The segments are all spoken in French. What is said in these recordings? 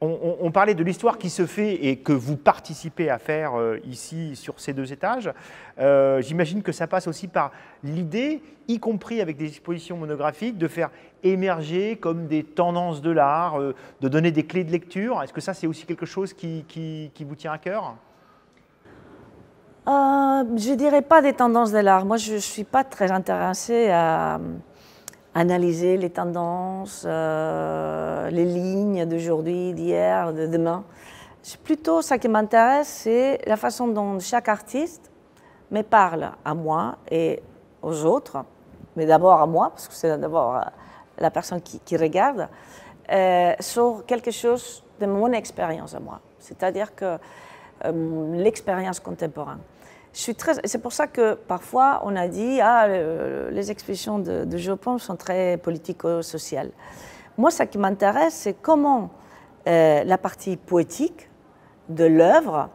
on, parlait de l'histoire qui se fait et que vous participez à faire euh, ici sur ces deux étages. Euh, j'imagine que ça passe aussi par l'idée, y compris avec des expositions monographiques, de faire émerger comme des tendances de l'art, euh, de donner des clés de lecture. Est-ce que ça, c'est aussi quelque chose qui, vous tient à cœur euh, Je dirais pas des tendances de l'art. Moi, je ne suis pas très intéressée à analyser les tendances, euh, les lignes d'aujourd'hui, d'hier, de demain. C'est plutôt ça qui m'intéresse, c'est la façon dont chaque artiste me parle à moi et aux autres, mais d'abord à moi, parce que c'est d'abord euh, la personne qui, regarde, euh, sur quelque chose de mon expérience à moi, c'est-à-dire que l'expérience contemporaine. C'est pour ça que parfois on a dit ah les expressions de, de sont très politico-sociales. Moi, ce qui m'intéresse, c'est comment euh, la partie poétique de l'œuvre,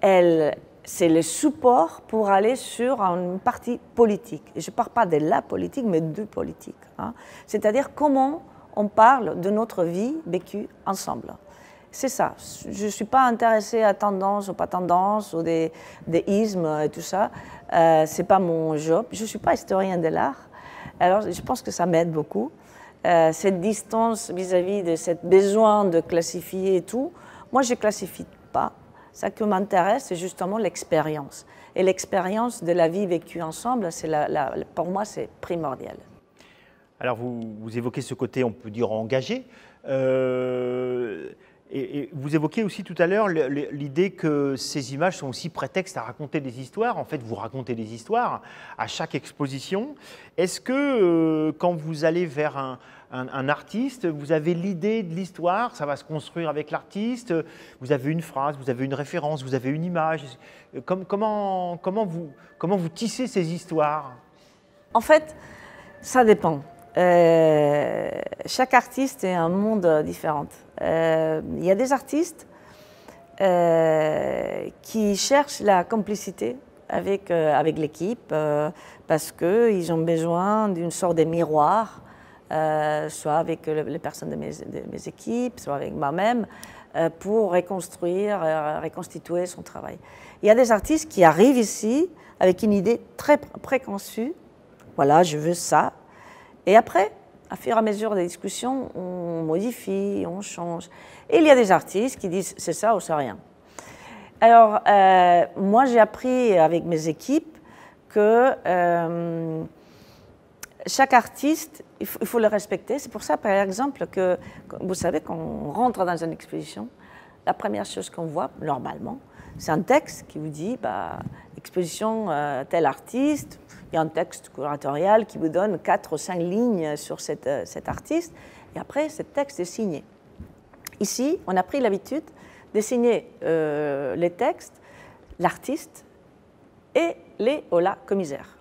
c'est le support pour aller sur une partie politique. je ne parle pas de la politique, mais de politique. Hein. C'est-à-dire comment on parle de notre vie vécue ensemble. C'est ça. Je ne suis pas intéressée à tendance ou pas tendance ou des, ismes et tout ça. Euh, c'est Ce n'est pas mon job. Je ne suis pas historien de l'art. Alors, je pense que ça m'aide beaucoup. Euh, cette distance vis-à-vis de ce besoin de classifier et tout, moi, je ne classifie pas. Ça qui m'intéresse, c'est justement l'expérience. Et l'expérience de la vie vécue ensemble, la, pour moi, c'est primordial. Alors, vous, vous, évoquez ce côté, on peut dire, engagé. Euh, vous évoquez aussi tout à l'heure l'idée que ces images sont aussi prétexte à raconter des histoires. En fait, vous racontez des histoires à chaque exposition. Est-ce que euh, quand vous allez vers un, artiste, vous avez l'idée de l'histoire, ça va se construire avec l'artiste, vous avez une phrase, vous avez une référence, vous avez une image. comment, vous, comment vous tissez ces histoires En fait, ça dépend. Euh, chaque artiste est un monde euh, différent. Euh, il y a des artistes qui cherchent la complicité avec, avec l'équipe parce qu'ils ont besoin d'une sorte de miroir, soit avec les personnes de mes, de mes, équipes, soit avec moi-même, pour reconstruire, reconstituer son travail. Il y a des artistes qui arrivent ici avec une idée très préconçue. Voilà, je veux ça, et après, à fur et à mesure des discussions, on modifie, on change. Et il y a des artistes qui disent c'est ça ou c'est rien. Alors, euh, moi, j'ai appris avec mes équipes que euh, chaque artiste, il faut, le respecter. C'est pour ça, par exemple, que vous savez, quand on rentre dans une exposition, la première chose qu'on voit, normalement, c'est un texte qui vous dit bah, exposition euh, tel artiste, il y a un texte curatorial qui vous donne quatre ou 5 lignes sur euh, cet artiste, et après, ce texte est signé. Ici, on a pris l'habitude de signer euh, les textes, l'artiste et les hola commissaires.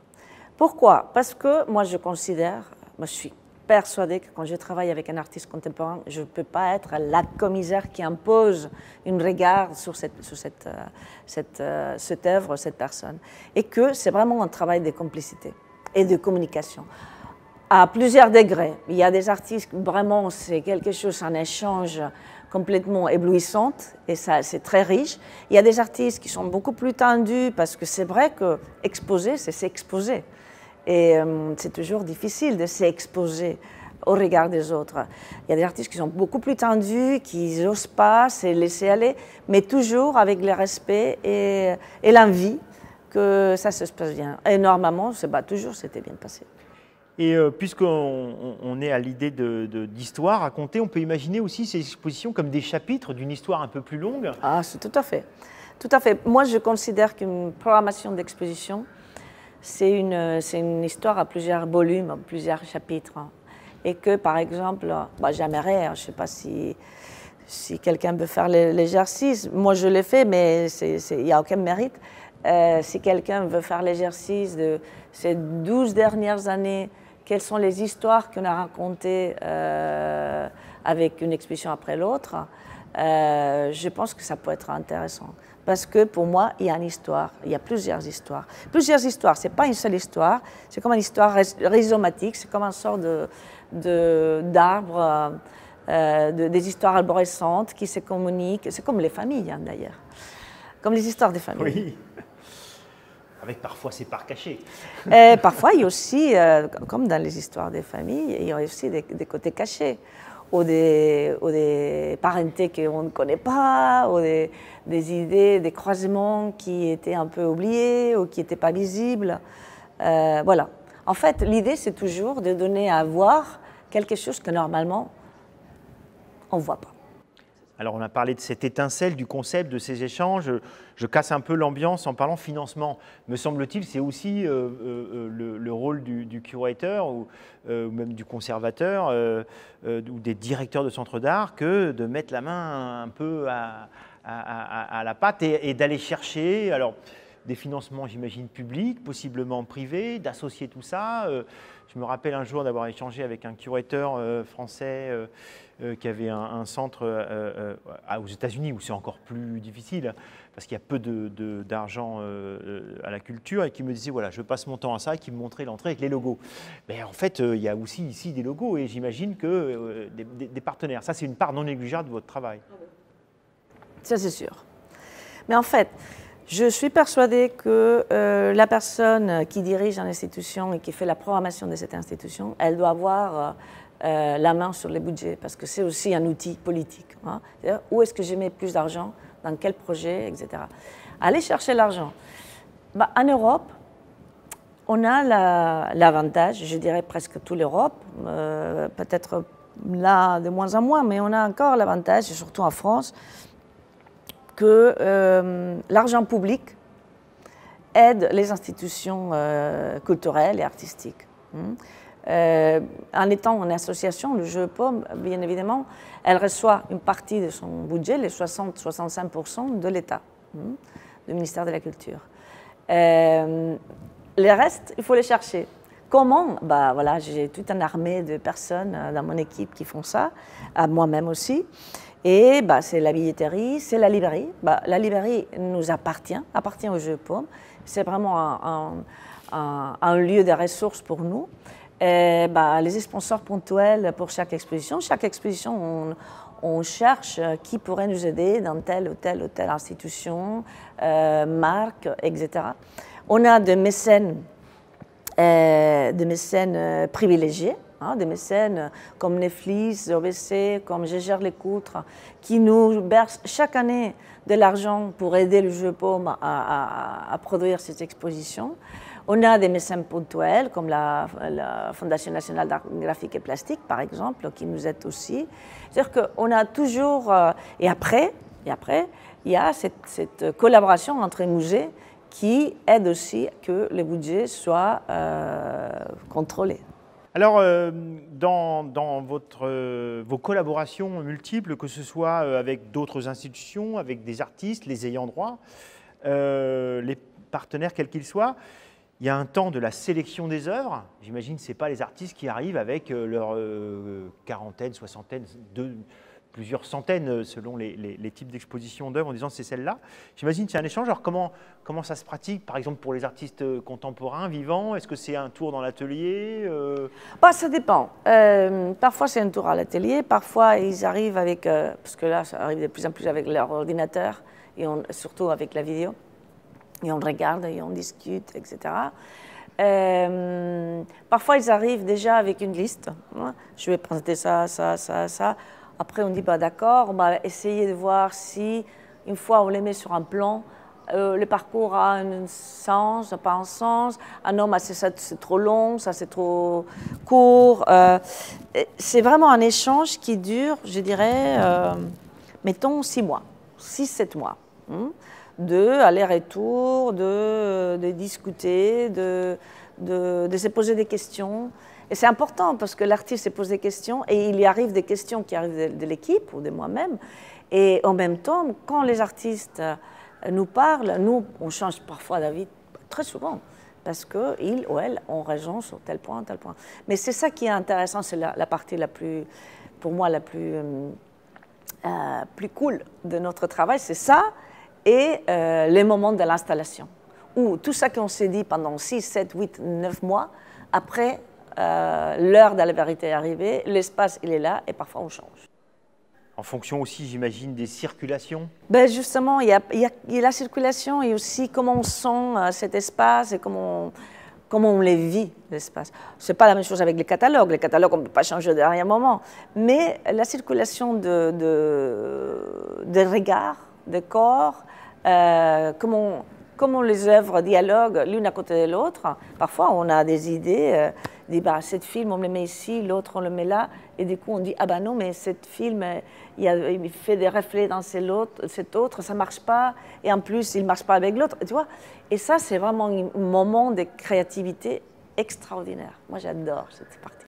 Pourquoi Parce que moi, je considère, moi, je suis persuadée que quand je travaille avec un artiste contemporain, je ne peux pas être la commissaire qui impose une regard sur cette, cette, euh, euh, cette œuvre, cette personne. Et que c'est vraiment un travail de complicité et de communication à plusieurs degrés. Il y a des artistes, vraiment, c'est quelque chose, un échange complètement éblouissant, et ça, c'est très riche. Il y a des artistes qui sont beaucoup plus tendus, parce que c'est vrai que exposer, c'est s'exposer. Et euh, c'est toujours difficile de s'exposer au regard des autres. Il y a des artistes qui sont beaucoup plus tendus, qui n'osent pas se laisser aller, mais toujours avec le respect et, l'envie que ça se passe bien. Énormément, c'est toujours, c'était bien passé. Et euh, puisqu'on est à l'idée d'histoire racontée, on peut imaginer aussi ces expositions comme des chapitres d'une histoire un peu plus longue. Ah, c'est tout à fait. Tout à fait. Moi, je considère qu'une programmation d'exposition, c'est une, une histoire à plusieurs volumes, à plusieurs chapitres. Et que, par exemple, bah, j'aimerais, hein, je ne sais pas si, si quelqu'un veut faire l'exercice, moi je l'ai fait, mais il n'y a aucun mérite. Euh, si quelqu'un veut faire l'exercice de ces 12 dernières années, quelles sont les histoires qu'on a racontées euh, avec une exposition après l'autre euh, je pense que ça peut être intéressant. Parce que pour moi, il y a une histoire, il y a plusieurs histoires. Plusieurs histoires, ce n'est pas une seule histoire, c'est comme une histoire rhizomatique, c'est comme un sort d'arbre, euh, euh, de, des histoires arborescentes qui se communiquent. C'est comme les familles, hein, d'ailleurs. Comme les histoires des familles. Oui. Avec parfois ses parts cachées. parfois, il y a aussi, comme dans les histoires des familles, il y a aussi des côtés cachés ou des, des parentés qu'on ne connaît pas, ou des, idées, des croisements qui étaient un peu oubliés ou qui n'étaient pas visibles. Euh, voilà. En fait, l'idée, c'est toujours de donner à voir quelque chose que normalement, on ne voit pas. Alors on a parlé de cette étincelle, du concept, de ces échanges. Je, casse un peu l'ambiance en parlant financement. Me semble-t-il, c'est aussi euh, euh, euh, le, rôle du, curateur ou même du conservateur ou des directeurs de centres d'art que de mettre la main un peu à, la pâte et, d'aller chercher. Alors des financements, j'imagine, publics, possiblement privés, d'associer tout ça. Euh, je me rappelle un jour d'avoir échangé avec un curateur euh, français euh, qui avait un, centre aux États-Unis, où c'est encore plus difficile, parce qu'il y a peu d'argent à la culture, et qui me disait, voilà, je passe mon temps à ça, et qui me montrait l'entrée avec les logos. Mais en fait, il y a aussi ici des logos, et j'imagine que des, des partenaires, ça c'est une part non négligeable de votre travail. Ça c'est sûr. Mais en fait, je suis persuadée que euh, la personne qui dirige une institution et qui fait la programmation de cette institution, elle doit avoir euh, euh, la main sur les budgets, parce que c'est aussi un outil politique. Hein. où est-ce que j'ai mets plus d'argent, dans quel projet, etc. Aller chercher l'argent. Bah, en Europe, on a l'avantage, je dirais presque toute l'Europe, peut-être là de moins en moins, mais on a encore l'avantage, surtout en France, que euh, l'argent public aide les institutions euh, culturelles et artistiques. Hein. Euh, en étant une association, le jeu pomme, bien évidemment, elle reçoit une partie de son budget, les 60-65% de l'État, hein, du ministère de la Culture. les restes, il faut les chercher. Comment bah, voilà, J'ai toute une armée de personnes dans mon équipe qui font ça, moi-même aussi. Et bah, c'est la billetterie, c'est la librairie. Bah, la librairie nous appartient, appartient au Jeu Paume. C'est vraiment un, lieu de ressources pour nous. Bah, les sponsors ponctuels pour chaque exposition. Chaque exposition, on, cherche euh, qui pourrait nous aider dans telle ou telle ou telle institution, euh, marque, etc. On a des mécènes euh, privilégiés Hein, des mécènes comme Netflix, OBC, comme les Coutres, qui nous bercent chaque année de l'argent pour aider le jeu paume à, produire cette exposition. On a des mécènes ponctuels comme la, Fondation nationale d'art graphique et plastique, par exemple, qui nous aide aussi. C'est-à-dire qu'on a toujours, euh, et après, et après, il y a cette, collaboration entre musées qui aide aussi que le budget soit euh, contrôlé. Alors, euh, dans, votre, euh, vos collaborations multiples, que ce soit euh, avec d'autres institutions, avec des artistes, les ayants droit, les partenaires quels qu'ils soient, il y a un temps de la sélection des œuvres. J'imagine que ce pas les artistes qui arrivent avec leur quarantaine, soixantaine, deux, plusieurs centaines euh, selon les, types d'expositions d'œuvres en disant c'est celle-là. J'imagine que c'est un échange. Alors comment, comment ça se pratique par exemple pour les artistes euh, contemporains vivants Est-ce que c'est un tour dans l'atelier euh? bah, Ça dépend. parfois c'est un tour à l'atelier, parfois ils arrivent avec, parce que là ça arrive de plus en plus avec leur ordinateur et surtout avec la vidéo. Et on regarde et on discute, etc. parfois, ils arrivent déjà avec une liste. Hein, je vais présenter ça, ça, ça, ça. Après, on dit, bah, d'accord, on va bah, essayer de voir si, une fois on les met sur un plan, euh, le parcours a un sens, pas un sens. Ah non, c'est trop long, ça c'est trop court. Euh, c'est vraiment un échange qui dure, je dirais, euh, mettons, six mois, six, sept mois. Hmm de aller-retour, de, de, discuter, de, se poser des questions. Et c'est important parce que l'artiste se pose des questions et il y arrive des questions qui arrivent de, l'équipe ou de moi-même. Et en même temps, quand les artistes nous parlent, nous, on change parfois d'avis, très souvent, parce qu'ils ou elles ont raison sur tel point, tel point. Mais c'est ça qui est intéressant, c'est la, partie la plus, pour moi, la plus, euh, euh, plus cool de notre travail, c'est ça et euh, les moments de l'installation, Ou tout ça qu'on s'est dit pendant 6, 7, 8, 9 mois, après euh, l'heure de la vérité est arrivée, l'espace il est là et parfois on change. En fonction aussi, j'imagine, des circulations ben Justement, il y, a, la circulation et aussi comment on sent euh, cet espace et comment on, comment on les vit, l'espace. Ce n'est pas la même chose avec les catalogues. Les catalogues, on ne peut pas changer au dernier moment. Mais la circulation de, de, de regards, de corps, euh, comment, comment les œuvres dialoguent l'une à côté de l'autre. Parfois, on a des idées, euh, on dit, bah, cette film, on le met ici, l'autre, on le met là, et du coup, on dit, ah ben non, mais cette film, il, il fait des reflets dans cet autre, cet autre ça marche pas, et en plus, il marche pas avec l'autre, tu vois. Et ça, c'est vraiment un moment de créativité extraordinaire. Moi, j'adore cette partie.